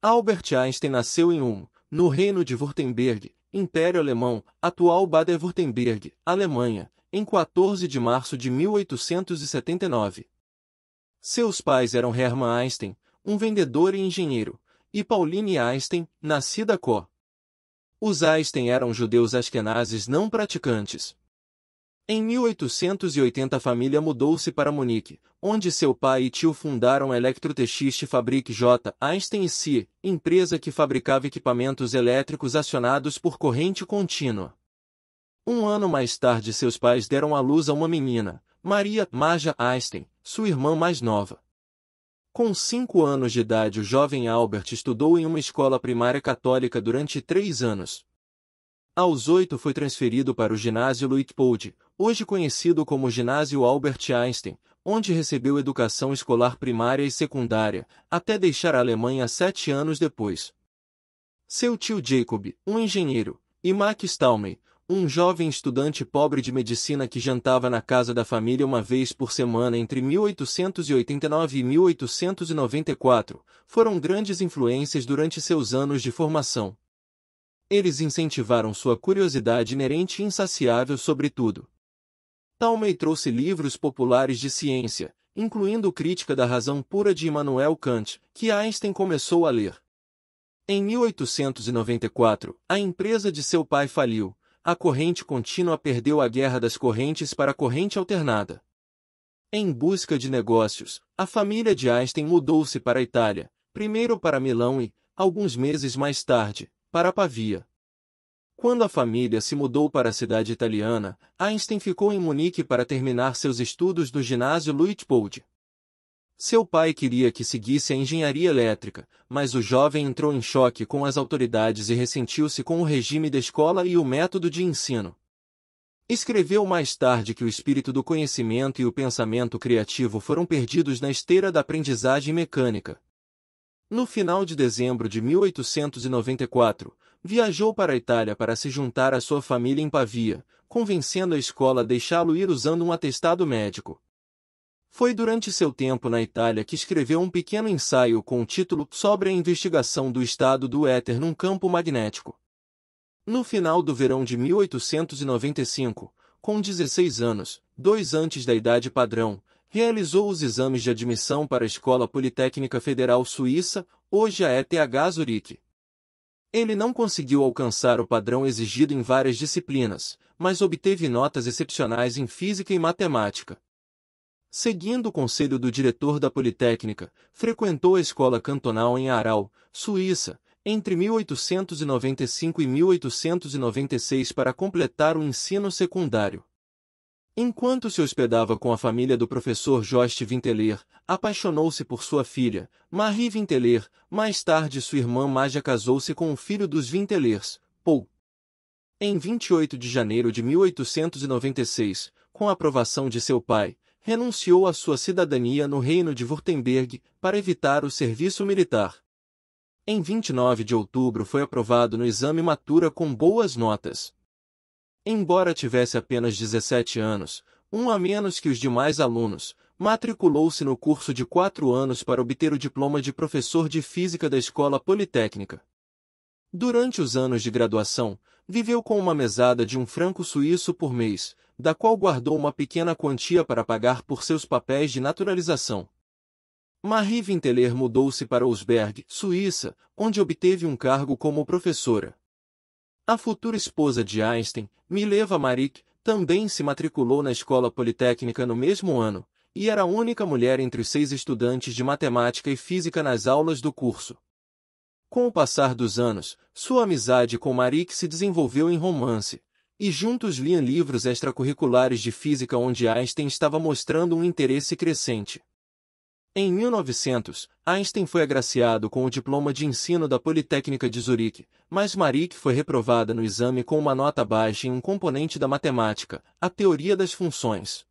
Albert Einstein nasceu em Ulm, no reino de Württemberg, Império Alemão, atual Baden-Württemberg, Alemanha, em 14 de março de 1879. Seus pais eram Hermann Einstein, um vendedor e engenheiro, e Pauline Einstein, nascida Co. Os Einstein eram judeus asquenazes não praticantes, em 1880 a família mudou-se para Munique, onde seu pai e tio fundaram a Elektrotechiste Fabrik J. Einstein C., empresa que fabricava equipamentos elétricos acionados por corrente contínua. Um ano mais tarde seus pais deram à luz a uma menina, Maria Maja Einstein, sua irmã mais nova. Com cinco anos de idade o jovem Albert estudou em uma escola primária católica durante três anos. Aos oito foi transferido para o ginásio Luitpold, hoje conhecido como Ginásio Albert Einstein, onde recebeu educação escolar primária e secundária, até deixar a Alemanha sete anos depois. Seu tio Jacob, um engenheiro, e Max Stalmey, um jovem estudante pobre de medicina que jantava na casa da família uma vez por semana entre 1889 e 1894, foram grandes influências durante seus anos de formação. Eles incentivaram sua curiosidade inerente e insaciável sobre tudo. Talmey trouxe livros populares de ciência, incluindo Crítica da Razão Pura de Immanuel Kant, que Einstein começou a ler. Em 1894, a empresa de seu pai faliu, a corrente contínua perdeu a guerra das correntes para a corrente alternada. Em busca de negócios, a família de Einstein mudou-se para a Itália, primeiro para Milão e, alguns meses mais tarde, para Pavia. Quando a família se mudou para a cidade italiana, Einstein ficou em Munique para terminar seus estudos no ginásio Luitpold. Seu pai queria que seguisse a engenharia elétrica, mas o jovem entrou em choque com as autoridades e ressentiu-se com o regime da escola e o método de ensino. Escreveu mais tarde que o espírito do conhecimento e o pensamento criativo foram perdidos na esteira da aprendizagem mecânica. No final de dezembro de 1894, viajou para a Itália para se juntar à sua família em Pavia, convencendo a escola a deixá-lo ir usando um atestado médico. Foi durante seu tempo na Itália que escreveu um pequeno ensaio com o título Sobre a investigação do estado do éter num campo magnético. No final do verão de 1895, com 16 anos, dois antes da idade padrão, realizou os exames de admissão para a Escola Politécnica Federal Suíça, hoje a ETH Zurique. Ele não conseguiu alcançar o padrão exigido em várias disciplinas, mas obteve notas excepcionais em física e matemática. Seguindo o conselho do diretor da Politécnica, frequentou a escola cantonal em Aral, Suíça, entre 1895 e 1896 para completar o ensino secundário. Enquanto se hospedava com a família do professor Jost Vinteler, apaixonou-se por sua filha, Marie Vinteler. Mais tarde sua irmã Maja casou-se com o filho dos Vintelers, Paul. Em 28 de janeiro de 1896, com a aprovação de seu pai, renunciou à sua cidadania no reino de Württemberg para evitar o serviço militar. Em 29 de outubro foi aprovado no exame Matura com boas notas embora tivesse apenas 17 anos, um a menos que os demais alunos, matriculou-se no curso de quatro anos para obter o diploma de professor de física da Escola Politécnica. Durante os anos de graduação, viveu com uma mesada de um franco suíço por mês, da qual guardou uma pequena quantia para pagar por seus papéis de naturalização. Marie Vinteler mudou-se para Osberg, Suíça, onde obteve um cargo como professora. A futura esposa de Einstein, Mileva Marik, também se matriculou na Escola Politécnica no mesmo ano, e era a única mulher entre os seis estudantes de matemática e física nas aulas do curso. Com o passar dos anos, sua amizade com Marik se desenvolveu em romance, e juntos liam livros extracurriculares de física onde Einstein estava mostrando um interesse crescente. Em 1900, Einstein foi agraciado com o diploma de ensino da Politécnica de Zurique, mas Marik foi reprovada no exame com uma nota baixa em um componente da matemática, a teoria das funções.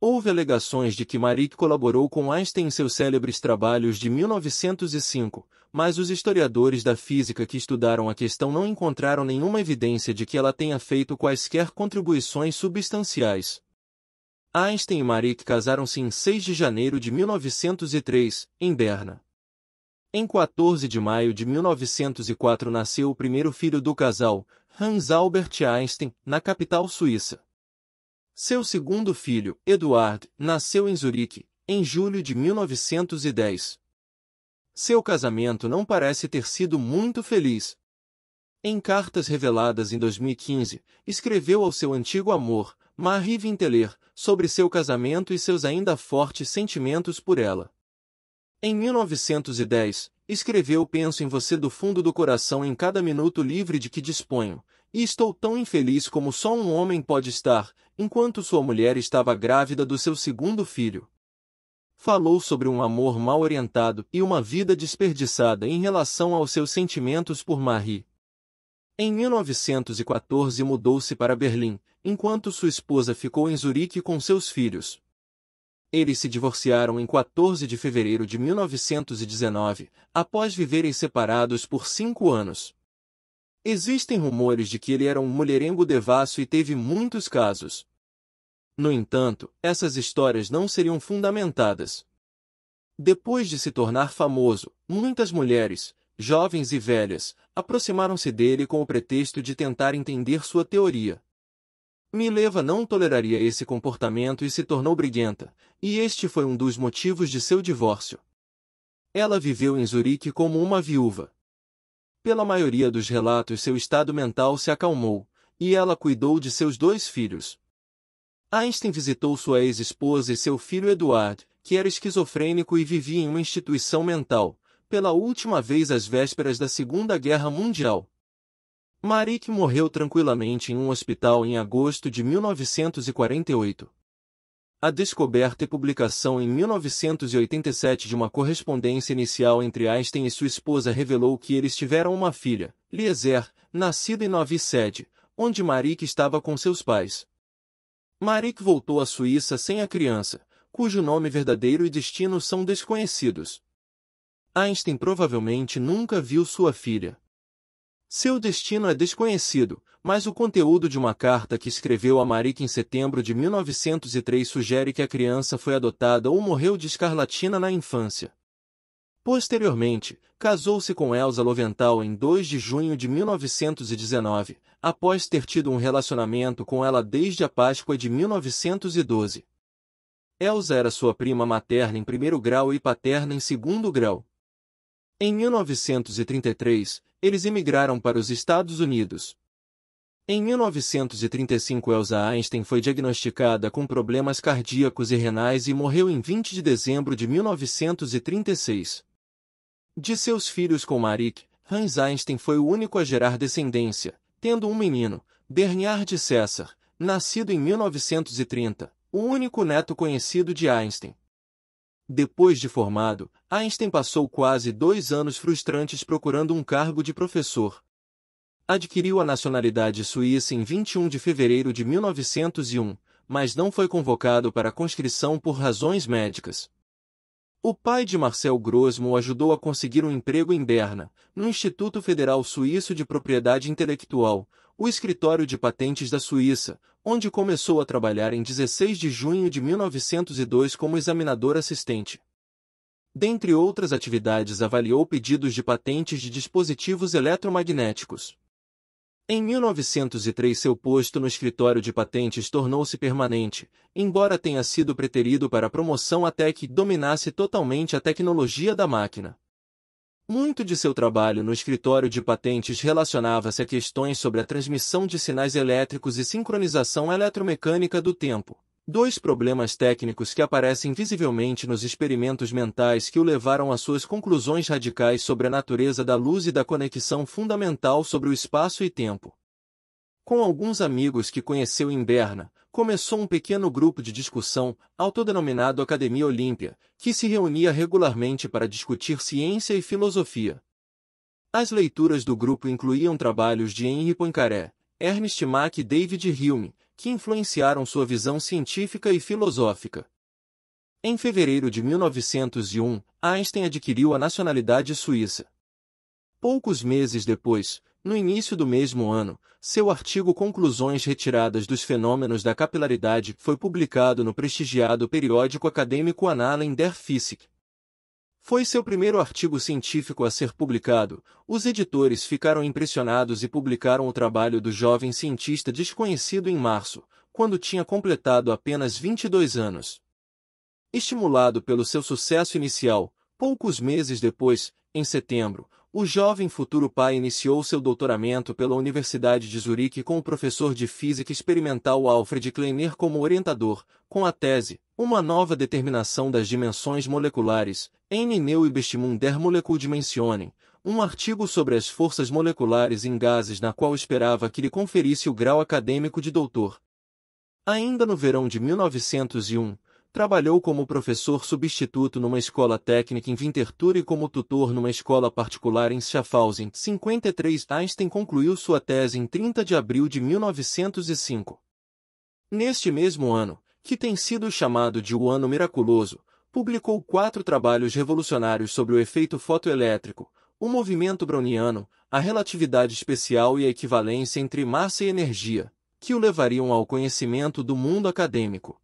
Houve alegações de que Marik colaborou com Einstein em seus célebres trabalhos de 1905, mas os historiadores da física que estudaram a questão não encontraram nenhuma evidência de que ela tenha feito quaisquer contribuições substanciais. Einstein e Marik casaram-se em 6 de janeiro de 1903, em Berna. Em 14 de maio de 1904 nasceu o primeiro filho do casal, Hans Albert Einstein, na capital suíça. Seu segundo filho, Eduard, nasceu em Zurique, em julho de 1910. Seu casamento não parece ter sido muito feliz. Em cartas reveladas em 2015, escreveu ao seu antigo amor, Marie Vinteler, sobre seu casamento e seus ainda fortes sentimentos por ela. Em 1910, escreveu Penso em você do fundo do coração em cada minuto livre de que disponho, e estou tão infeliz como só um homem pode estar, enquanto sua mulher estava grávida do seu segundo filho. Falou sobre um amor mal orientado e uma vida desperdiçada em relação aos seus sentimentos por Marie. Em 1914 mudou-se para Berlim, enquanto sua esposa ficou em Zurique com seus filhos. Eles se divorciaram em 14 de fevereiro de 1919, após viverem separados por cinco anos. Existem rumores de que ele era um mulherengo devasso e teve muitos casos. No entanto, essas histórias não seriam fundamentadas. Depois de se tornar famoso, muitas mulheres, jovens e velhas, aproximaram-se dele com o pretexto de tentar entender sua teoria. Mileva não toleraria esse comportamento e se tornou briguenta, e este foi um dos motivos de seu divórcio. Ela viveu em Zurique como uma viúva. Pela maioria dos relatos, seu estado mental se acalmou, e ela cuidou de seus dois filhos. Einstein visitou sua ex-esposa e seu filho Eduard, que era esquizofrênico e vivia em uma instituição mental, pela última vez às vésperas da Segunda Guerra Mundial. Marik morreu tranquilamente em um hospital em agosto de 1948. A descoberta e publicação em 1987 de uma correspondência inicial entre Einstein e sua esposa revelou que eles tiveram uma filha, Lieser, nascida em Novi onde Marik estava com seus pais. Marik voltou à Suíça sem a criança, cujo nome verdadeiro e destino são desconhecidos. Einstein provavelmente nunca viu sua filha, seu destino é desconhecido, mas o conteúdo de uma carta que escreveu a Maric em setembro de 1903 sugere que a criança foi adotada ou morreu de escarlatina na infância. Posteriormente, casou-se com Elsa Lovental em 2 de junho de 1919, após ter tido um relacionamento com ela desde a Páscoa de 1912. Elsa era sua prima materna em primeiro grau e paterna em segundo grau. Em 1933, eles emigraram para os Estados Unidos. Em 1935 Elsa Einstein foi diagnosticada com problemas cardíacos e renais e morreu em 20 de dezembro de 1936. De seus filhos com Marik, Hans Einstein foi o único a gerar descendência, tendo um menino, Bernhard César, nascido em 1930, o único neto conhecido de Einstein. Depois de formado, Einstein passou quase dois anos frustrantes procurando um cargo de professor. Adquiriu a nacionalidade suíça em 21 de fevereiro de 1901, mas não foi convocado para a conscrição por razões médicas. O pai de Marcel Grosmo ajudou a conseguir um emprego em Berna, no Instituto Federal Suíço de Propriedade Intelectual, o escritório de patentes da Suíça, onde começou a trabalhar em 16 de junho de 1902 como examinador assistente. Dentre outras atividades, avaliou pedidos de patentes de dispositivos eletromagnéticos. Em 1903, seu posto no escritório de patentes tornou-se permanente, embora tenha sido preterido para a promoção até que dominasse totalmente a tecnologia da máquina. Muito de seu trabalho no escritório de patentes relacionava-se a questões sobre a transmissão de sinais elétricos e sincronização eletromecânica do tempo. Dois problemas técnicos que aparecem visivelmente nos experimentos mentais que o levaram a suas conclusões radicais sobre a natureza da luz e da conexão fundamental sobre o espaço e tempo. Com alguns amigos que conheceu em Berna, começou um pequeno grupo de discussão, autodenominado Academia Olímpia, que se reunia regularmente para discutir ciência e filosofia. As leituras do grupo incluíam trabalhos de Henri Poincaré, Ernest Mach e David Hume, que influenciaram sua visão científica e filosófica. Em fevereiro de 1901, Einstein adquiriu a nacionalidade suíça. Poucos meses depois, no início do mesmo ano, seu artigo Conclusões Retiradas dos Fenômenos da Capilaridade foi publicado no prestigiado periódico acadêmico Annalen der Physik. Foi seu primeiro artigo científico a ser publicado. Os editores ficaram impressionados e publicaram o trabalho do jovem cientista desconhecido em março, quando tinha completado apenas 22 anos. Estimulado pelo seu sucesso inicial, poucos meses depois, em setembro, o jovem futuro pai iniciou seu doutoramento pela Universidade de Zurique com o professor de física experimental Alfred Kleiner como orientador, com a tese Uma nova determinação das dimensões moleculares, em Neu e Bestimunder Molecule Dimensionem, um artigo sobre as forças moleculares em gases na qual esperava que lhe conferisse o grau acadêmico de doutor. Ainda no verão de 1901, Trabalhou como professor substituto numa escola técnica em Winterthur e como tutor numa escola particular em Schaffhausen. 53 Einstein concluiu sua tese em 30 de abril de 1905. Neste mesmo ano, que tem sido chamado de o Ano Miraculoso, publicou quatro trabalhos revolucionários sobre o efeito fotoelétrico, o movimento browniano, a relatividade especial e a equivalência entre massa e energia, que o levariam ao conhecimento do mundo acadêmico.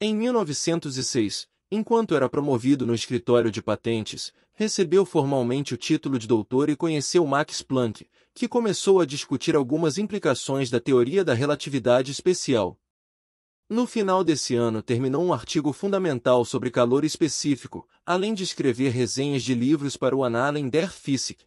Em 1906, enquanto era promovido no escritório de patentes, recebeu formalmente o título de doutor e conheceu Max Planck, que começou a discutir algumas implicações da teoria da relatividade especial. No final desse ano terminou um artigo fundamental sobre calor específico, além de escrever resenhas de livros para o Annalen der Physik.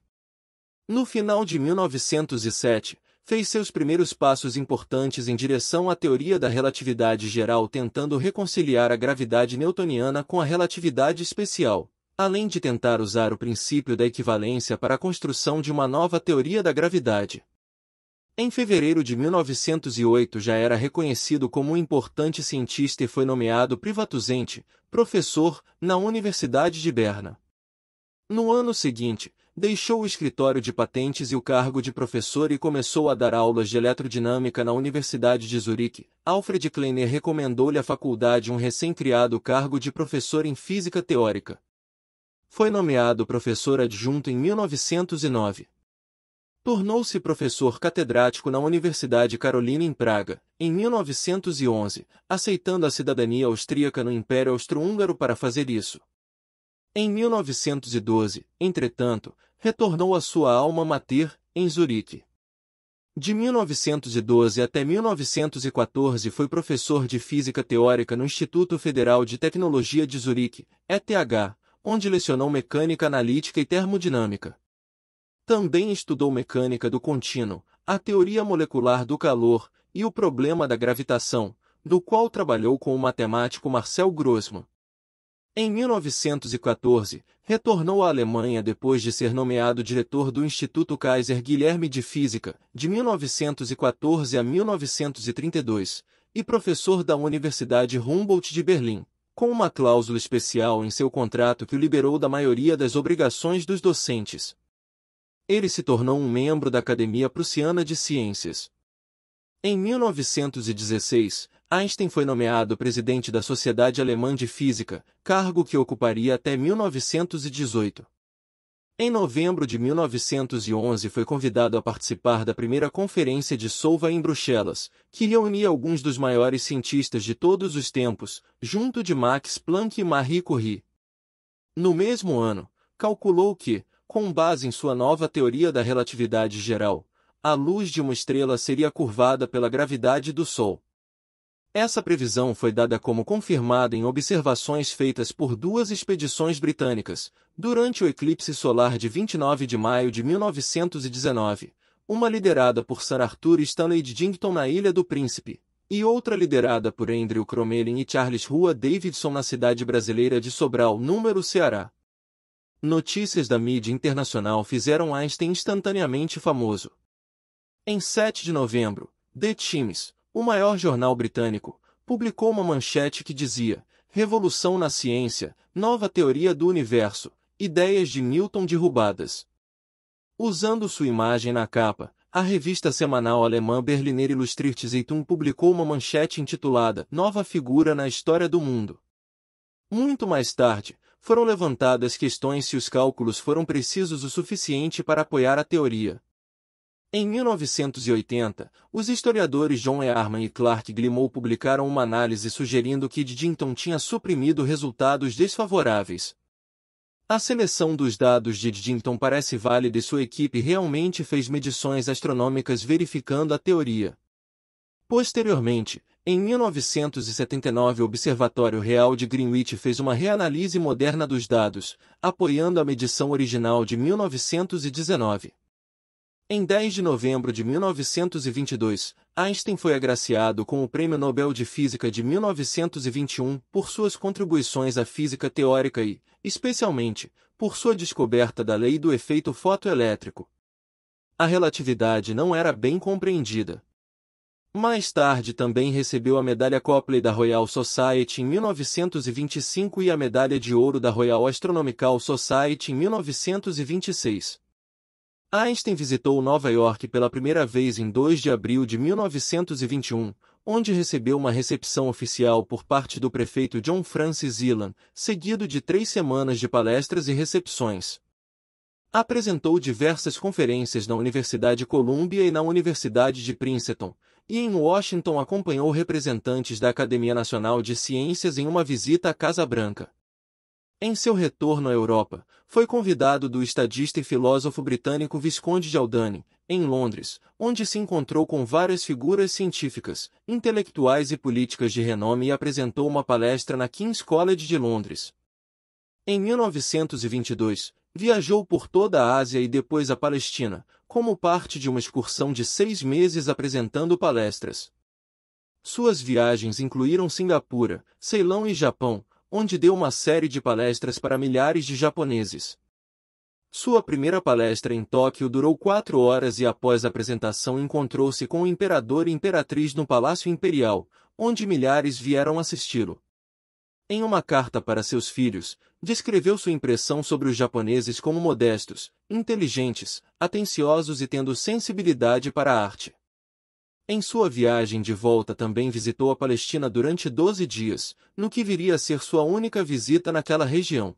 No final de 1907, fez seus primeiros passos importantes em direção à teoria da relatividade geral tentando reconciliar a gravidade newtoniana com a relatividade especial, além de tentar usar o princípio da equivalência para a construção de uma nova teoria da gravidade. Em fevereiro de 1908 já era reconhecido como um importante cientista e foi nomeado Privatuzente, professor, na Universidade de Berna. No ano seguinte, Deixou o escritório de patentes e o cargo de professor e começou a dar aulas de eletrodinâmica na Universidade de Zurique. Alfred Kleiner recomendou-lhe à faculdade um recém-criado cargo de professor em física teórica. Foi nomeado professor adjunto em 1909. Tornou-se professor catedrático na Universidade Carolina em Praga, em 1911, aceitando a cidadania austríaca no Império Austro-Húngaro para fazer isso. Em 1912, entretanto, retornou à sua alma mater, em Zurique. De 1912 até 1914 foi professor de Física Teórica no Instituto Federal de Tecnologia de Zurique, ETH, onde lecionou Mecânica Analítica e Termodinâmica. Também estudou Mecânica do Contínuo, a teoria molecular do calor e o problema da gravitação, do qual trabalhou com o matemático Marcel Grossman. Em 1914, retornou à Alemanha depois de ser nomeado diretor do Instituto Kaiser Guilherme de Física, de 1914 a 1932, e professor da Universidade Humboldt de Berlim, com uma cláusula especial em seu contrato que o liberou da maioria das obrigações dos docentes. Ele se tornou um membro da Academia Prussiana de Ciências. Em 1916, Einstein foi nomeado presidente da Sociedade Alemã de Física, cargo que ocuparia até 1918. Em novembro de 1911 foi convidado a participar da primeira conferência de Solva em Bruxelas, que reunia alguns dos maiores cientistas de todos os tempos, junto de Max Planck e Marie Curie. No mesmo ano, calculou que, com base em sua nova teoria da relatividade geral, a luz de uma estrela seria curvada pela gravidade do Sol. Essa previsão foi dada como confirmada em observações feitas por duas expedições britânicas, durante o eclipse solar de 29 de maio de 1919, uma liderada por Sir Arthur Stanley Dington na Ilha do Príncipe, e outra liderada por Andrew Cromelin e Charles Rua Davidson na cidade brasileira de Sobral, número Ceará. Notícias da mídia internacional fizeram Einstein instantaneamente famoso. Em 7 de novembro, The Times, o maior jornal britânico publicou uma manchete que dizia Revolução na ciência, nova teoria do universo, ideias de Newton derrubadas. Usando sua imagem na capa, a revista semanal alemã Berliner Illustrierte Zeitung publicou uma manchete intitulada Nova figura na história do mundo. Muito mais tarde, foram levantadas questões se os cálculos foram precisos o suficiente para apoiar a teoria, em 1980, os historiadores John E. e Clark Glimmel publicaram uma análise sugerindo que Dinton tinha suprimido resultados desfavoráveis. A seleção dos dados de Dinton parece válida e sua equipe realmente fez medições astronômicas verificando a teoria. Posteriormente, em 1979 o Observatório Real de Greenwich fez uma reanálise moderna dos dados, apoiando a medição original de 1919. Em 10 de novembro de 1922, Einstein foi agraciado com o Prêmio Nobel de Física de 1921 por suas contribuições à física teórica e, especialmente, por sua descoberta da lei do efeito fotoelétrico. A relatividade não era bem compreendida. Mais tarde também recebeu a Medalha Copley da Royal Society em 1925 e a Medalha de Ouro da Royal Astronomical Society em 1926. Einstein visitou Nova York pela primeira vez em 2 de abril de 1921, onde recebeu uma recepção oficial por parte do prefeito John Francis Elan, seguido de três semanas de palestras e recepções. Apresentou diversas conferências na Universidade Columbia e na Universidade de Princeton, e em Washington acompanhou representantes da Academia Nacional de Ciências em uma visita à Casa Branca. Em seu retorno à Europa, foi convidado do estadista e filósofo britânico Visconde de Aldane, em Londres, onde se encontrou com várias figuras científicas, intelectuais e políticas de renome e apresentou uma palestra na King's College de Londres. Em 1922, viajou por toda a Ásia e depois à Palestina, como parte de uma excursão de seis meses apresentando palestras. Suas viagens incluíram Singapura, Ceilão e Japão, onde deu uma série de palestras para milhares de japoneses. Sua primeira palestra em Tóquio durou quatro horas e após a apresentação encontrou-se com o imperador e imperatriz no Palácio Imperial, onde milhares vieram assisti-lo. Em uma carta para seus filhos, descreveu sua impressão sobre os japoneses como modestos, inteligentes, atenciosos e tendo sensibilidade para a arte. Em sua viagem de volta também visitou a Palestina durante 12 dias, no que viria a ser sua única visita naquela região.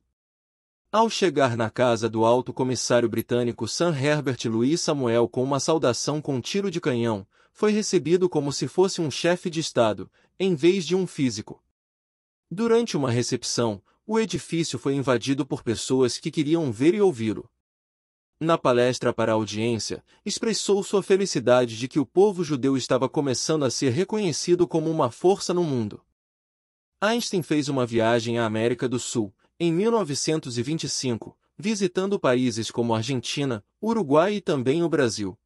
Ao chegar na casa do alto comissário britânico Sam Herbert Louis Samuel com uma saudação com tiro de canhão, foi recebido como se fosse um chefe de Estado, em vez de um físico. Durante uma recepção, o edifício foi invadido por pessoas que queriam ver e ouvi-lo na palestra para a audiência, expressou sua felicidade de que o povo judeu estava começando a ser reconhecido como uma força no mundo. Einstein fez uma viagem à América do Sul, em 1925, visitando países como Argentina, Uruguai e também o Brasil.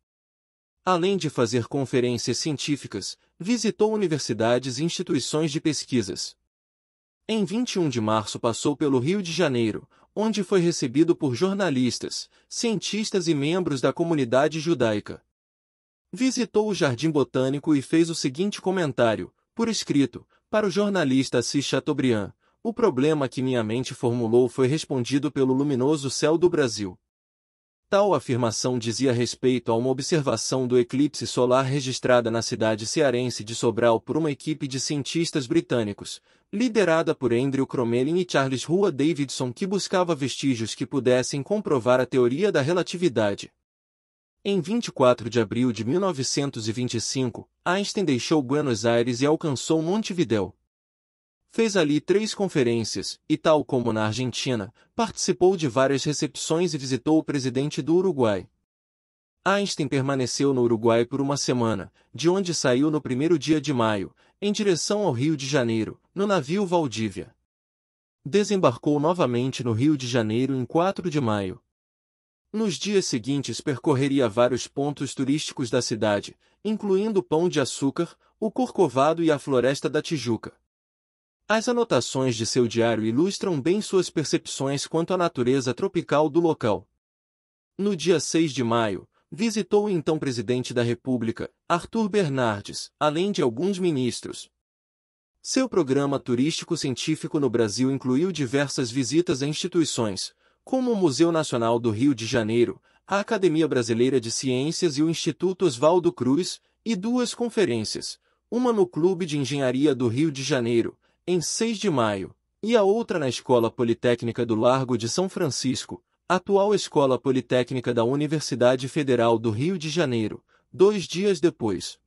Além de fazer conferências científicas, visitou universidades e instituições de pesquisas. Em 21 de março passou pelo Rio de Janeiro, onde foi recebido por jornalistas, cientistas e membros da comunidade judaica. Visitou o Jardim Botânico e fez o seguinte comentário, por escrito, para o jornalista Assis Chateaubriand, o problema que minha mente formulou foi respondido pelo luminoso céu do Brasil. Tal afirmação dizia respeito a uma observação do eclipse solar registrada na cidade cearense de Sobral por uma equipe de cientistas britânicos, liderada por Andrew Cromelin e Charles Rua Davidson, que buscava vestígios que pudessem comprovar a teoria da relatividade. Em 24 de abril de 1925, Einstein deixou Buenos Aires e alcançou Montevideo, fez ali três conferências, e tal como na Argentina, participou de várias recepções e visitou o presidente do Uruguai. Einstein permaneceu no Uruguai por uma semana, de onde saiu no primeiro dia de maio, em direção ao Rio de Janeiro, no navio Valdívia. Desembarcou novamente no Rio de Janeiro em 4 de maio. Nos dias seguintes percorreria vários pontos turísticos da cidade, incluindo o Pão de Açúcar, o Corcovado e a Floresta da Tijuca. As anotações de seu diário ilustram bem suas percepções quanto à natureza tropical do local. No dia 6 de maio, visitou então o então presidente da República, Arthur Bernardes, além de alguns ministros. Seu programa turístico-científico no Brasil incluiu diversas visitas a instituições, como o Museu Nacional do Rio de Janeiro, a Academia Brasileira de Ciências e o Instituto Oswaldo Cruz, e duas conferências, uma no Clube de Engenharia do Rio de Janeiro, em 6 de maio, e a outra na Escola Politécnica do Largo de São Francisco, atual Escola Politécnica da Universidade Federal do Rio de Janeiro, dois dias depois.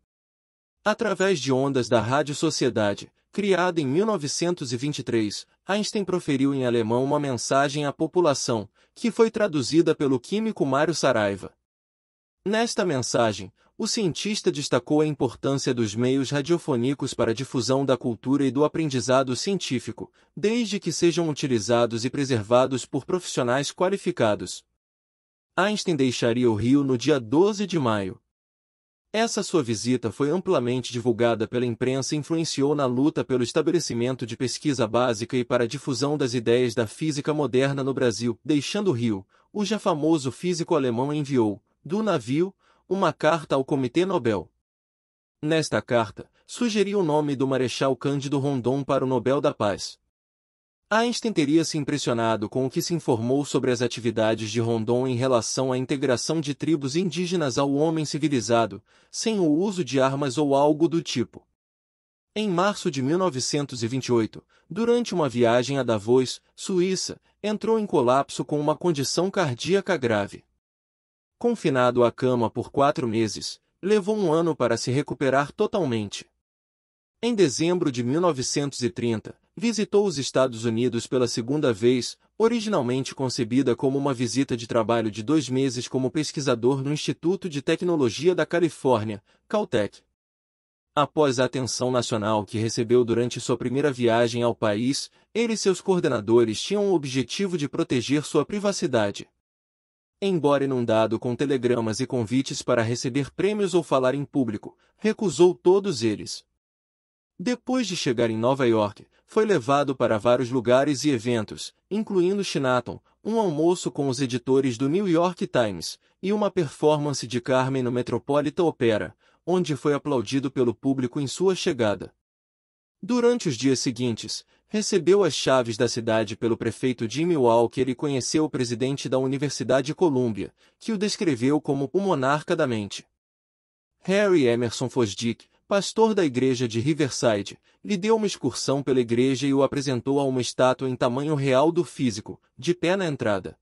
Através de ondas da Rádio Sociedade, criada em 1923, Einstein proferiu em alemão uma mensagem à população, que foi traduzida pelo químico Mário Saraiva. Nesta mensagem, o cientista destacou a importância dos meios radiofônicos para a difusão da cultura e do aprendizado científico, desde que sejam utilizados e preservados por profissionais qualificados. Einstein deixaria o Rio no dia 12 de maio. Essa sua visita foi amplamente divulgada pela imprensa e influenciou na luta pelo estabelecimento de pesquisa básica e para a difusão das ideias da física moderna no Brasil, deixando o Rio, o já famoso físico alemão enviou, do navio, uma carta ao Comitê Nobel. Nesta carta, sugeriu o nome do Marechal Cândido Rondon para o Nobel da Paz. Einstein teria se impressionado com o que se informou sobre as atividades de Rondon em relação à integração de tribos indígenas ao homem civilizado, sem o uso de armas ou algo do tipo. Em março de 1928, durante uma viagem a Davos, Suíça, entrou em colapso com uma condição cardíaca grave confinado à cama por quatro meses, levou um ano para se recuperar totalmente. Em dezembro de 1930, visitou os Estados Unidos pela segunda vez, originalmente concebida como uma visita de trabalho de dois meses como pesquisador no Instituto de Tecnologia da Califórnia, Caltech. Após a atenção nacional que recebeu durante sua primeira viagem ao país, ele e seus coordenadores tinham o objetivo de proteger sua privacidade embora inundado com telegramas e convites para receber prêmios ou falar em público, recusou todos eles. Depois de chegar em Nova York, foi levado para vários lugares e eventos, incluindo Chinatown, um almoço com os editores do New York Times e uma performance de Carmen no Metropolitan Opera, onde foi aplaudido pelo público em sua chegada. Durante os dias seguintes, recebeu as chaves da cidade pelo prefeito Jimmy Walker e conheceu o presidente da Universidade Columbia, que o descreveu como o monarca da mente. Harry Emerson Fosdick, pastor da igreja de Riverside, lhe deu uma excursão pela igreja e o apresentou a uma estátua em tamanho real do físico, de pé na entrada.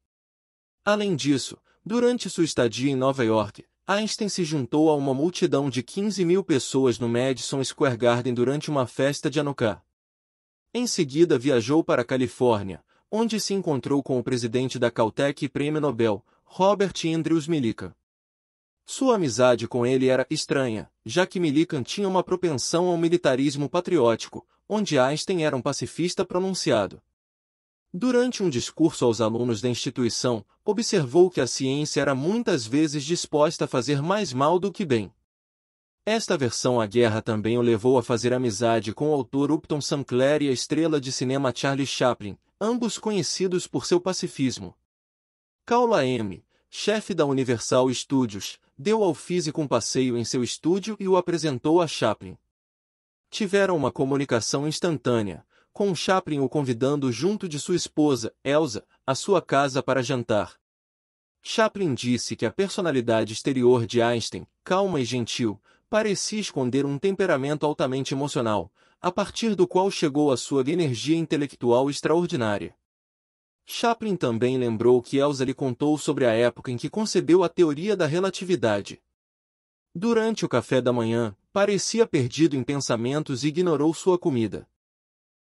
Além disso, durante sua estadia em Nova York, Einstein se juntou a uma multidão de 15 mil pessoas no Madison Square Garden durante uma festa de Hanukkah. Em seguida viajou para a Califórnia, onde se encontrou com o presidente da Caltech e prêmio Nobel, Robert Andrews Millikan. Sua amizade com ele era estranha, já que Millikan tinha uma propensão ao militarismo patriótico, onde Einstein era um pacifista pronunciado. Durante um discurso aos alunos da instituição, observou que a ciência era muitas vezes disposta a fazer mais mal do que bem. Esta versão à guerra também o levou a fazer amizade com o autor Upton Sinclair e a estrela de cinema Charlie Chaplin, ambos conhecidos por seu pacifismo. Carl M., chefe da Universal Studios, deu ao físico um passeio em seu estúdio e o apresentou a Chaplin. Tiveram uma comunicação instantânea, com Chaplin o convidando junto de sua esposa, Elsa, à sua casa para jantar. Chaplin disse que a personalidade exterior de Einstein, calma e gentil, parecia esconder um temperamento altamente emocional, a partir do qual chegou a sua energia intelectual extraordinária. Chaplin também lembrou que Elsa lhe contou sobre a época em que concebeu a teoria da relatividade. Durante o café da manhã, parecia perdido em pensamentos e ignorou sua comida.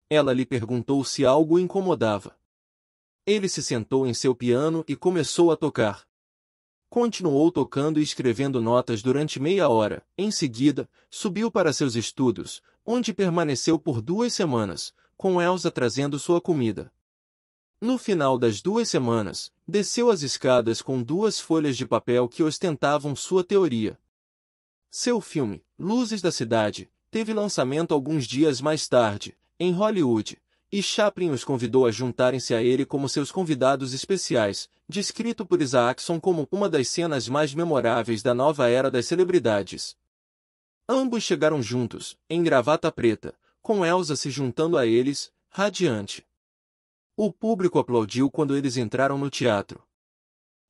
Ela lhe perguntou se algo o incomodava. Ele se sentou em seu piano e começou a tocar. Continuou tocando e escrevendo notas durante meia hora. Em seguida, subiu para seus estudos, onde permaneceu por duas semanas, com Elsa trazendo sua comida. No final das duas semanas, desceu as escadas com duas folhas de papel que ostentavam sua teoria. Seu filme, Luzes da Cidade, teve lançamento alguns dias mais tarde, em Hollywood, e Chaplin os convidou a juntarem-se a ele como seus convidados especiais, descrito por Isaacson como uma das cenas mais memoráveis da nova era das celebridades. Ambos chegaram juntos, em gravata preta, com Elsa se juntando a eles, radiante. O público aplaudiu quando eles entraram no teatro.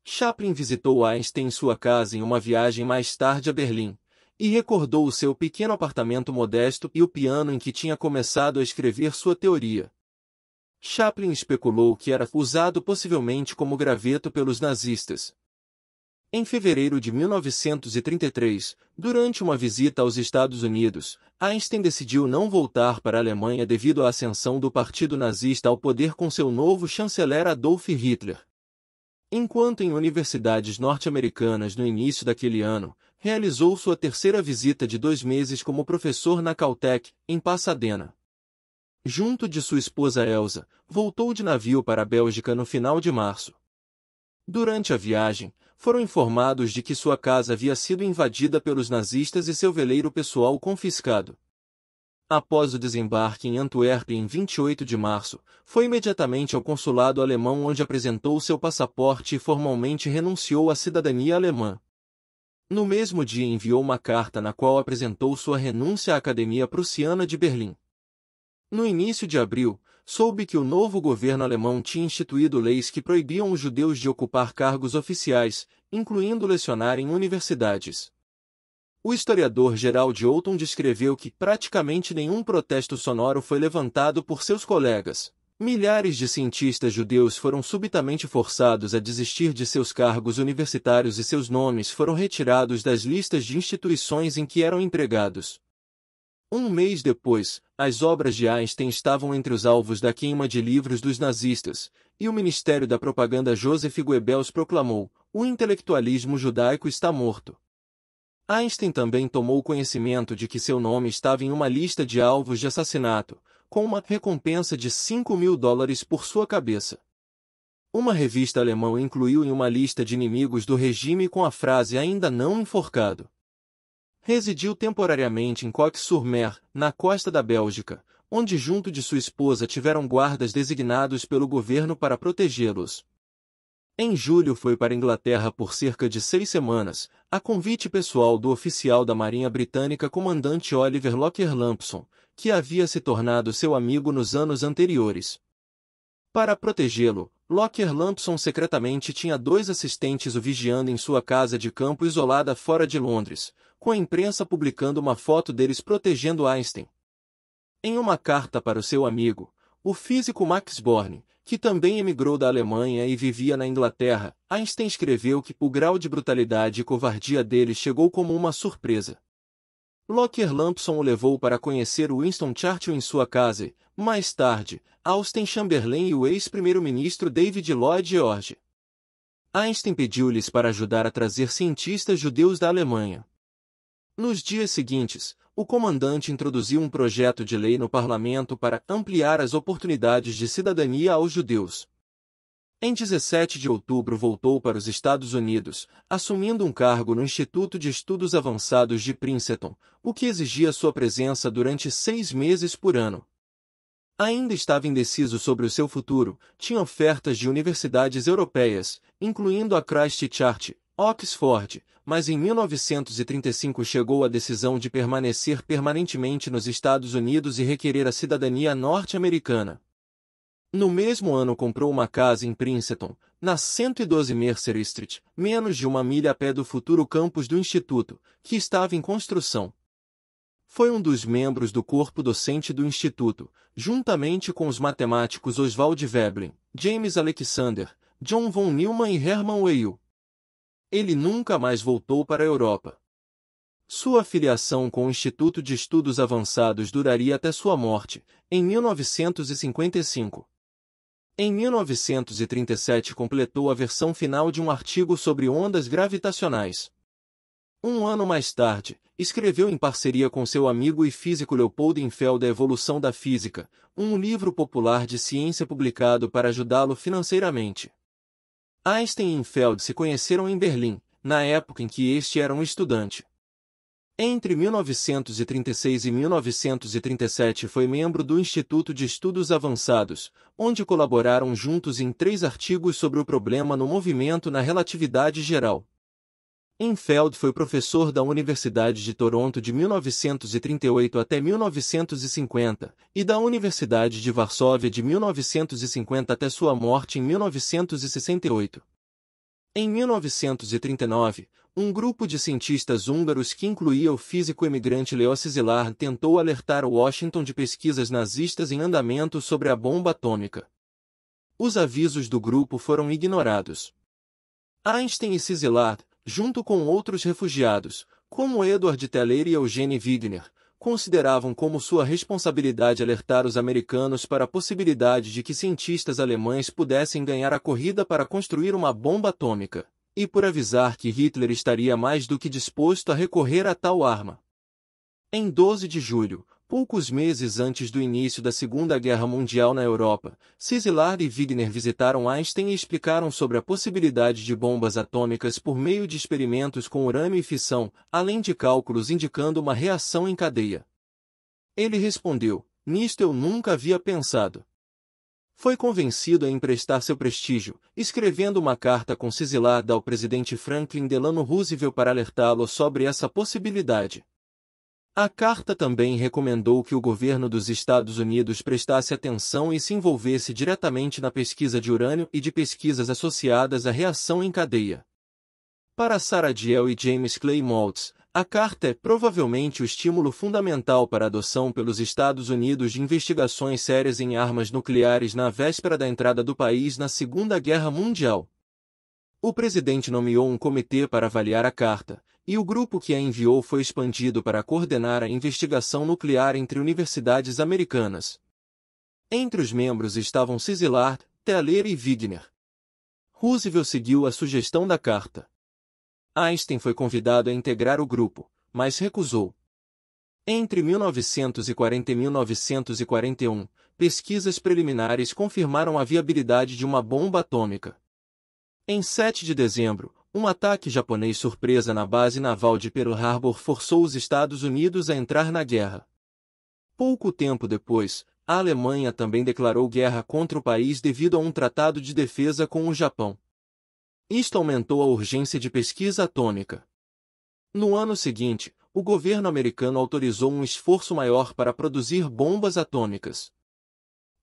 Chaplin visitou Einstein em sua casa em uma viagem mais tarde a Berlim, e recordou o seu pequeno apartamento modesto e o piano em que tinha começado a escrever sua teoria. Chaplin especulou que era usado possivelmente como graveto pelos nazistas. Em fevereiro de 1933, durante uma visita aos Estados Unidos, Einstein decidiu não voltar para a Alemanha devido à ascensão do Partido Nazista ao poder com seu novo chanceler Adolf Hitler. Enquanto em universidades norte-americanas no início daquele ano, realizou sua terceira visita de dois meses como professor na Caltech, em Pasadena. Junto de sua esposa Elsa, voltou de navio para a Bélgica no final de março. Durante a viagem, foram informados de que sua casa havia sido invadida pelos nazistas e seu veleiro pessoal confiscado. Após o desembarque em Antuérpia em 28 de março, foi imediatamente ao consulado alemão onde apresentou seu passaporte e formalmente renunciou à cidadania alemã. No mesmo dia enviou uma carta na qual apresentou sua renúncia à Academia Prussiana de Berlim. No início de abril, soube que o novo governo alemão tinha instituído leis que proibiam os judeus de ocupar cargos oficiais, incluindo lecionar em universidades. O historiador Gerald Olton descreveu que praticamente nenhum protesto sonoro foi levantado por seus colegas, Milhares de cientistas judeus foram subitamente forçados a desistir de seus cargos universitários e seus nomes foram retirados das listas de instituições em que eram empregados. Um mês depois, as obras de Einstein estavam entre os alvos da queima de livros dos nazistas, e o Ministério da Propaganda Joseph Goebbels proclamou: o intelectualismo judaico está morto. Einstein também tomou conhecimento de que seu nome estava em uma lista de alvos de assassinato, com uma recompensa de 5 mil dólares por sua cabeça. Uma revista alemã o incluiu em uma lista de inimigos do regime com a frase ainda não enforcado. Residiu temporariamente em Coque-sur-Mer, na costa da Bélgica, onde junto de sua esposa tiveram guardas designados pelo governo para protegê-los. Em julho foi para a Inglaterra por cerca de seis semanas, a convite pessoal do oficial da Marinha Britânica comandante Oliver Lockyer Lampson, que havia se tornado seu amigo nos anos anteriores. Para protegê-lo, Locker Lampson secretamente tinha dois assistentes o vigiando em sua casa de campo isolada fora de Londres, com a imprensa publicando uma foto deles protegendo Einstein. Em uma carta para o seu amigo, o físico Max Born, que também emigrou da Alemanha e vivia na Inglaterra, Einstein escreveu que o grau de brutalidade e covardia dele chegou como uma surpresa. Locker Lampson o levou para conhecer Winston Churchill em sua casa, mais tarde, Austin Chamberlain e o ex-primeiro-ministro David Lloyd George. Einstein pediu-lhes para ajudar a trazer cientistas judeus da Alemanha. Nos dias seguintes, o comandante introduziu um projeto de lei no parlamento para ampliar as oportunidades de cidadania aos judeus. Em 17 de outubro voltou para os Estados Unidos, assumindo um cargo no Instituto de Estudos Avançados de Princeton, o que exigia sua presença durante seis meses por ano. Ainda estava indeciso sobre o seu futuro, tinha ofertas de universidades europeias, incluindo a Christchurch, Oxford, mas em 1935 chegou a decisão de permanecer permanentemente nos Estados Unidos e requerer a cidadania norte-americana. No mesmo ano comprou uma casa em Princeton, na 112 Mercer Street, menos de uma milha a pé do futuro campus do Instituto, que estava em construção. Foi um dos membros do corpo docente do Instituto, juntamente com os matemáticos Oswald Veblen, James Alexander, John von Neumann e Hermann Weyl. Ele nunca mais voltou para a Europa. Sua filiação com o Instituto de Estudos Avançados duraria até sua morte, em 1955. Em 1937 completou a versão final de um artigo sobre ondas gravitacionais. Um ano mais tarde, escreveu em parceria com seu amigo e físico Leopold Infeld A Evolução da Física, um livro popular de ciência publicado para ajudá-lo financeiramente. Einstein e Infeld se conheceram em Berlim, na época em que este era um estudante. Entre 1936 e 1937 foi membro do Instituto de Estudos Avançados, onde colaboraram juntos em três artigos sobre o problema no movimento na relatividade geral. Enfeld foi professor da Universidade de Toronto de 1938 até 1950 e da Universidade de Varsóvia de 1950 até sua morte em 1968. Em 1939, um grupo de cientistas húngaros que incluía o físico emigrante Leo Szilard tentou alertar Washington de pesquisas nazistas em andamento sobre a bomba atômica. Os avisos do grupo foram ignorados. Einstein e Szilard, junto com outros refugiados, como Eduard Teller e Eugene Wigner, consideravam como sua responsabilidade alertar os americanos para a possibilidade de que cientistas alemães pudessem ganhar a corrida para construir uma bomba atômica, e por avisar que Hitler estaria mais do que disposto a recorrer a tal arma. Em 12 de julho, Poucos meses antes do início da Segunda Guerra Mundial na Europa, Cisilar e Wigner visitaram Einstein e explicaram sobre a possibilidade de bombas atômicas por meio de experimentos com urânio e fissão, além de cálculos indicando uma reação em cadeia. Ele respondeu: Nisto eu nunca havia pensado. Foi convencido a emprestar seu prestígio, escrevendo uma carta com Cisilar ao presidente Franklin Delano Roosevelt para alertá-lo sobre essa possibilidade. A carta também recomendou que o governo dos Estados Unidos prestasse atenção e se envolvesse diretamente na pesquisa de urânio e de pesquisas associadas à reação em cadeia. Para Sarah Diel e James Clay Maltz, a carta é provavelmente o estímulo fundamental para a adoção pelos Estados Unidos de investigações sérias em armas nucleares na véspera da entrada do país na Segunda Guerra Mundial. O presidente nomeou um comitê para avaliar a carta, e o grupo que a enviou foi expandido para coordenar a investigação nuclear entre universidades americanas. Entre os membros estavam Cisilard, Teller e Wigner. Roosevelt seguiu a sugestão da carta. Einstein foi convidado a integrar o grupo, mas recusou. Entre 1940 e 1941, pesquisas preliminares confirmaram a viabilidade de uma bomba atômica. Em 7 de dezembro, um ataque japonês surpresa na base naval de Pearl Harbor forçou os Estados Unidos a entrar na guerra. Pouco tempo depois, a Alemanha também declarou guerra contra o país devido a um tratado de defesa com o Japão. Isto aumentou a urgência de pesquisa atômica. No ano seguinte, o governo americano autorizou um esforço maior para produzir bombas atômicas.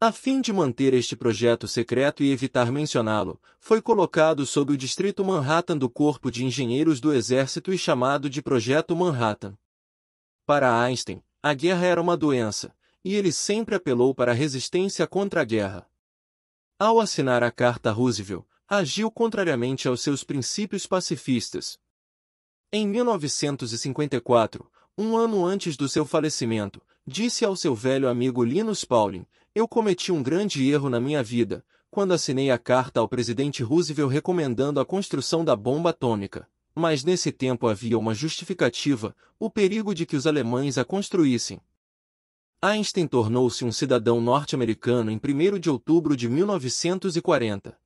A fim de manter este projeto secreto e evitar mencioná-lo, foi colocado sob o Distrito Manhattan do Corpo de Engenheiros do Exército e chamado de Projeto Manhattan. Para Einstein, a guerra era uma doença, e ele sempre apelou para a resistência contra a guerra. Ao assinar a Carta Roosevelt, agiu contrariamente aos seus princípios pacifistas. Em 1954, um ano antes do seu falecimento, disse ao seu velho amigo Linus Pauling, eu cometi um grande erro na minha vida, quando assinei a carta ao presidente Roosevelt recomendando a construção da bomba atômica. Mas nesse tempo havia uma justificativa, o perigo de que os alemães a construíssem. Einstein tornou-se um cidadão norte-americano em 1 de outubro de 1940.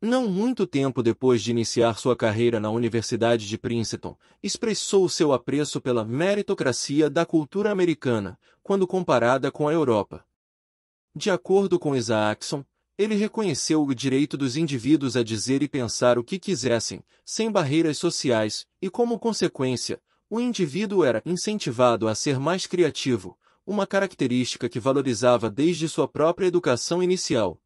Não muito tempo depois de iniciar sua carreira na Universidade de Princeton, expressou seu apreço pela meritocracia da cultura americana, quando comparada com a Europa. De acordo com Isaacson, ele reconheceu o direito dos indivíduos a dizer e pensar o que quisessem, sem barreiras sociais, e como consequência, o indivíduo era incentivado a ser mais criativo, uma característica que valorizava desde sua própria educação inicial.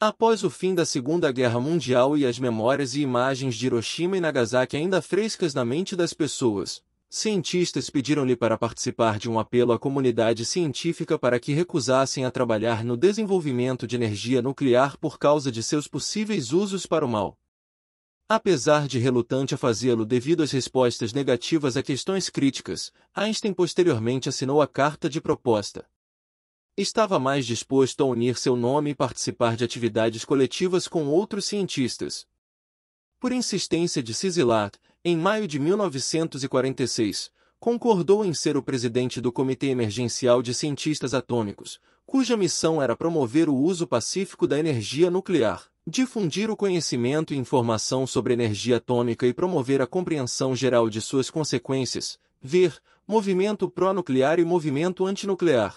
Após o fim da Segunda Guerra Mundial e as memórias e imagens de Hiroshima e Nagasaki ainda frescas na mente das pessoas, cientistas pediram-lhe para participar de um apelo à comunidade científica para que recusassem a trabalhar no desenvolvimento de energia nuclear por causa de seus possíveis usos para o mal. Apesar de relutante a fazê-lo devido às respostas negativas a questões críticas, Einstein posteriormente assinou a carta de proposta. Estava mais disposto a unir seu nome e participar de atividades coletivas com outros cientistas. Por insistência de Cisilat, em maio de 1946, concordou em ser o presidente do Comitê Emergencial de Cientistas Atômicos, cuja missão era promover o uso pacífico da energia nuclear, difundir o conhecimento e informação sobre energia atômica e promover a compreensão geral de suas consequências, ver, movimento pró-nuclear e movimento antinuclear.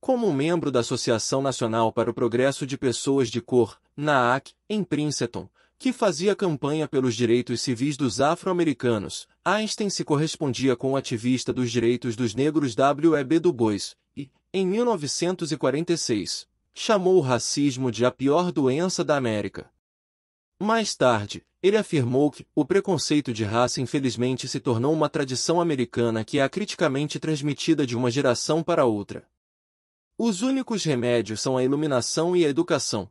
Como membro da Associação Nacional para o Progresso de Pessoas de Cor, NAAC, em Princeton, que fazia campanha pelos direitos civis dos afro-americanos, Einstein se correspondia com o ativista dos direitos dos negros W.E.B. Du Bois, e, em 1946, chamou o racismo de a pior doença da América. Mais tarde, ele afirmou que o preconceito de raça infelizmente se tornou uma tradição americana que é criticamente transmitida de uma geração para outra. Os únicos remédios são a iluminação e a educação,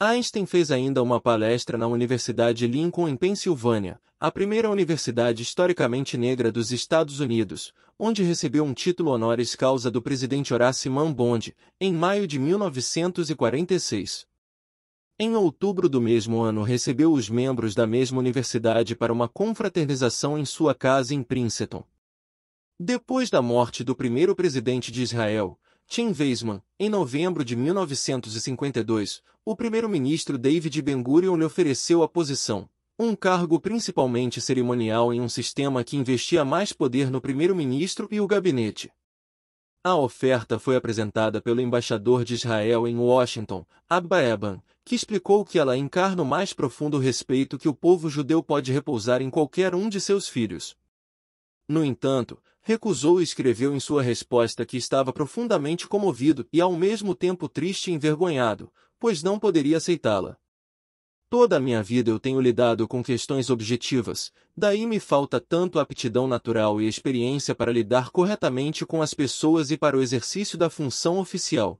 Einstein fez ainda uma palestra na Universidade Lincoln em Pensilvânia, a primeira universidade historicamente negra dos Estados Unidos, onde recebeu um título honoris causa do presidente Horace Mann Bond, em maio de 1946. Em outubro do mesmo ano recebeu os membros da mesma universidade para uma confraternização em sua casa em Princeton. Depois da morte do primeiro presidente de Israel, Tim Weisman. em novembro de 1952, o primeiro-ministro David Ben-Gurion lhe ofereceu a posição, um cargo principalmente cerimonial em um sistema que investia mais poder no primeiro-ministro e o gabinete. A oferta foi apresentada pelo embaixador de Israel em Washington, Abba Eban, que explicou que ela encarna o mais profundo respeito que o povo judeu pode repousar em qualquer um de seus filhos. No entanto, recusou e escreveu em sua resposta que estava profundamente comovido e ao mesmo tempo triste e envergonhado, pois não poderia aceitá-la. Toda a minha vida eu tenho lidado com questões objetivas, daí me falta tanto aptidão natural e experiência para lidar corretamente com as pessoas e para o exercício da função oficial.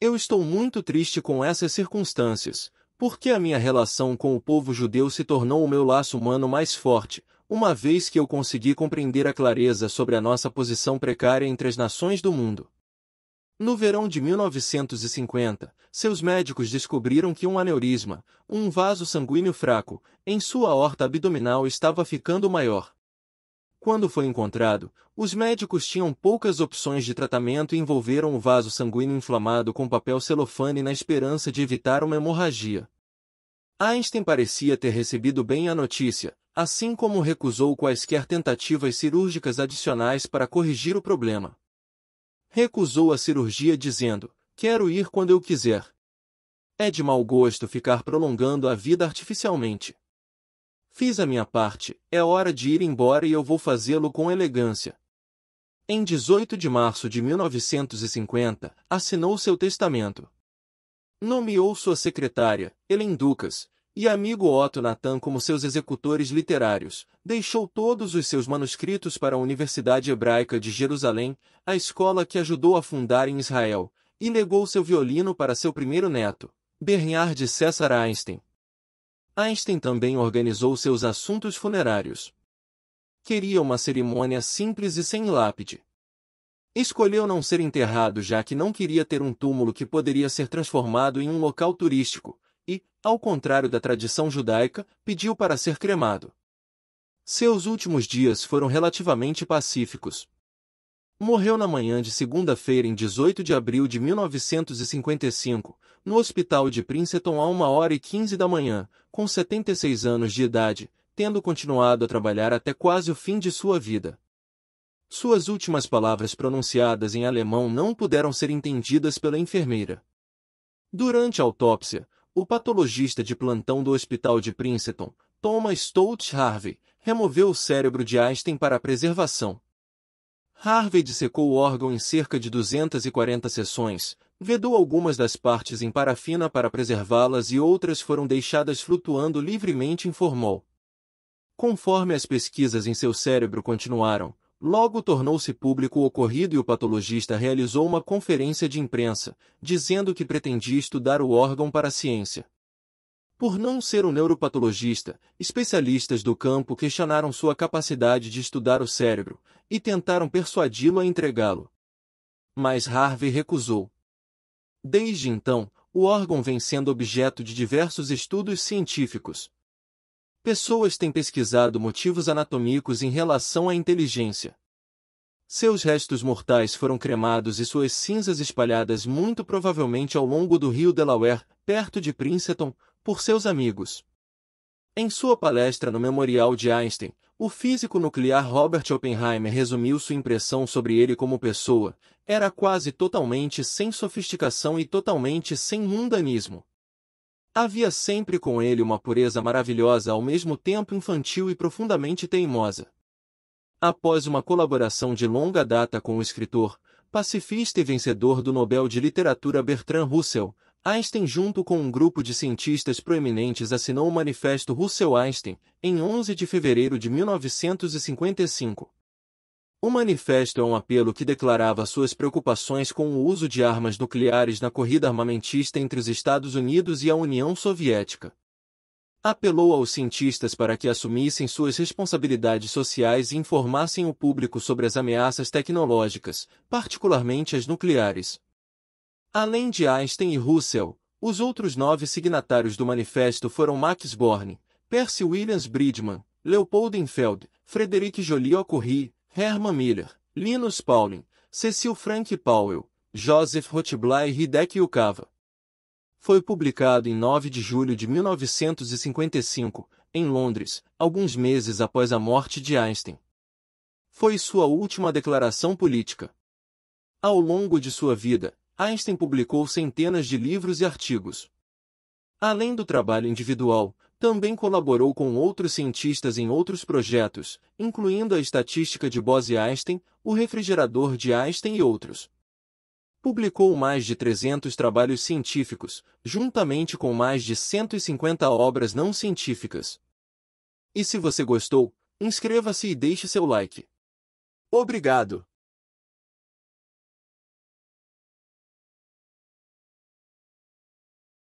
Eu estou muito triste com essas circunstâncias, porque a minha relação com o povo judeu se tornou o meu laço humano mais forte, uma vez que eu consegui compreender a clareza sobre a nossa posição precária entre as nações do mundo. No verão de 1950, seus médicos descobriram que um aneurisma, um vaso sanguíneo fraco, em sua horta abdominal estava ficando maior. Quando foi encontrado, os médicos tinham poucas opções de tratamento e envolveram o vaso sanguíneo inflamado com papel celofane na esperança de evitar uma hemorragia. Einstein parecia ter recebido bem a notícia, assim como recusou quaisquer tentativas cirúrgicas adicionais para corrigir o problema. Recusou a cirurgia dizendo: Quero ir quando eu quiser. É de mau gosto ficar prolongando a vida artificialmente. Fiz a minha parte, é hora de ir embora e eu vou fazê-lo com elegância. Em 18 de março de 1950, assinou seu testamento. Nomeou sua secretária, Helen Ducas, e amigo Otto Nathan como seus executores literários, deixou todos os seus manuscritos para a Universidade Hebraica de Jerusalém, a escola que ajudou a fundar em Israel, e legou seu violino para seu primeiro neto, Bernhard César Einstein. Einstein também organizou seus assuntos funerários. Queria uma cerimônia simples e sem lápide. Escolheu não ser enterrado já que não queria ter um túmulo que poderia ser transformado em um local turístico, e, ao contrário da tradição judaica, pediu para ser cremado. Seus últimos dias foram relativamente pacíficos. Morreu na manhã de segunda-feira em 18 de abril de 1955, no hospital de Princeton a 1 hora e 15 da manhã, com 76 anos de idade, tendo continuado a trabalhar até quase o fim de sua vida. Suas últimas palavras pronunciadas em alemão não puderam ser entendidas pela enfermeira. Durante a autópsia, o patologista de plantão do Hospital de Princeton, Thomas Stout Harvey, removeu o cérebro de Einstein para a preservação. Harvey dissecou o órgão em cerca de 240 sessões, vedou algumas das partes em parafina para preservá-las e outras foram deixadas flutuando livremente, em formol. Conforme as pesquisas em seu cérebro continuaram, Logo tornou-se público o ocorrido e o patologista realizou uma conferência de imprensa, dizendo que pretendia estudar o órgão para a ciência. Por não ser um neuropatologista, especialistas do campo questionaram sua capacidade de estudar o cérebro e tentaram persuadi-lo a entregá-lo. Mas Harvey recusou. Desde então, o órgão vem sendo objeto de diversos estudos científicos, pessoas têm pesquisado motivos anatômicos em relação à inteligência. Seus restos mortais foram cremados e suas cinzas espalhadas muito provavelmente ao longo do rio Delaware, perto de Princeton, por seus amigos. Em sua palestra no Memorial de Einstein, o físico nuclear Robert Oppenheimer resumiu sua impressão sobre ele como pessoa: era quase totalmente sem sofisticação e totalmente sem mundanismo. Havia sempre com ele uma pureza maravilhosa ao mesmo tempo infantil e profundamente teimosa. Após uma colaboração de longa data com o escritor, pacifista e vencedor do Nobel de Literatura Bertrand Russell, Einstein junto com um grupo de cientistas proeminentes assinou o Manifesto Russell-Einstein em 11 de fevereiro de 1955. O manifesto é um apelo que declarava suas preocupações com o uso de armas nucleares na corrida armamentista entre os Estados Unidos e a União Soviética. Apelou aos cientistas para que assumissem suas responsabilidades sociais e informassem o público sobre as ameaças tecnológicas, particularmente as nucleares. Além de Einstein e Russell, os outros nove signatários do manifesto foram Max Born, Percy Williams Bridgman, Leopold Infeld, Frederic Joliot-Curie, Herman Miller, Linus Pauling, Cecil Frank Powell, Joseph Rotbla e Hideki Yukawa. Foi publicado em 9 de julho de 1955, em Londres, alguns meses após a morte de Einstein. Foi sua última declaração política. Ao longo de sua vida, Einstein publicou centenas de livros e artigos. Além do trabalho individual, também colaborou com outros cientistas em outros projetos, incluindo a estatística de Bose-Einstein, o refrigerador de Einstein e outros. Publicou mais de 300 trabalhos científicos, juntamente com mais de 150 obras não científicas. E se você gostou, inscreva-se e deixe seu like. Obrigado!